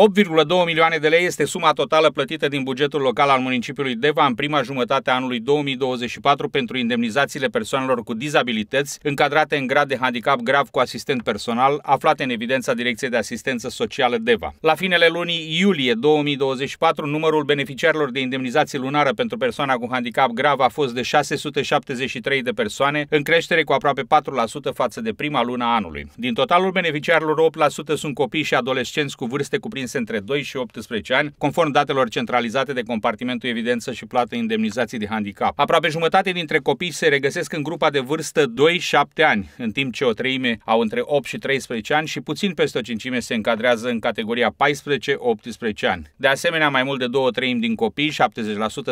8,2 milioane de lei este suma totală plătită din bugetul local al municipiului Deva în prima jumătate a anului 2024 pentru indemnizațiile persoanelor cu dizabilități încadrate în grad de handicap grav cu asistent personal, aflate în evidența Direcției de Asistență Socială Deva. La finele lunii iulie 2024, numărul beneficiarilor de indemnizații lunară pentru persoana cu handicap grav a fost de 673 de persoane, în creștere cu aproape 4% față de prima lună a anului. Din totalul beneficiarilor, 8% sunt copii și adolescenți cu vârste cuprinse cuprinse între 2 și 18 ani, conform datelor centralizate de compartimentul evidență și plată indemnizații de handicap. Aproape jumătate dintre copii se regăsesc în grupa de vârstă 2-7 ani, în timp ce o treime au între 8 și 13 ani și puțin peste o cincime se încadrează în categoria 14-18 ani. De asemenea, mai mult de două treimi din copii, 70%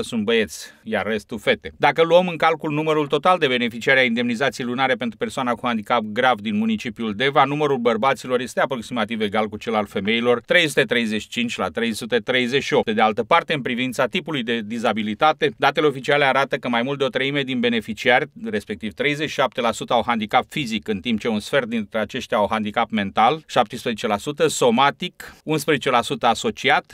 sunt băieți, iar restul fete. Dacă luăm în calcul numărul total de beneficiari ai indemnizației lunare pentru persoana cu handicap grav din municipiul Deva, numărul bărbaților este aproximativ egal cu cel al femeilor, 300 335 la 338. De altă parte, în privința tipului de dizabilitate, datele oficiale arată că mai mult de o treime din beneficiari, respectiv 37%, au handicap fizic, în timp ce un sfert dintre aceștia au handicap mental, 17% somatic, 11% asociat,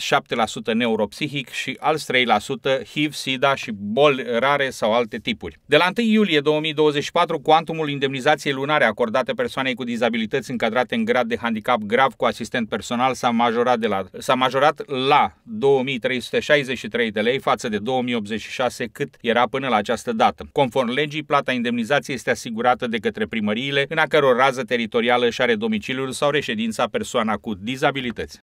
7% neuropsihic și alți 3% HIV, SIDA și boli rare sau alte tipuri. De la 1 iulie 2024, cuantumul indemnizației lunare acordate persoanei cu dizabilități încadrate în grad de handicap grav cu asistent personal s-a majorat de la, s-a majorat la 2363 de lei față de 2086 cât era până la această dată. Conform legii, plata indemnizației este asigurată de către primăriile în a căror rază teritorială și are domiciliul sau reședința persoana cu dizabilități.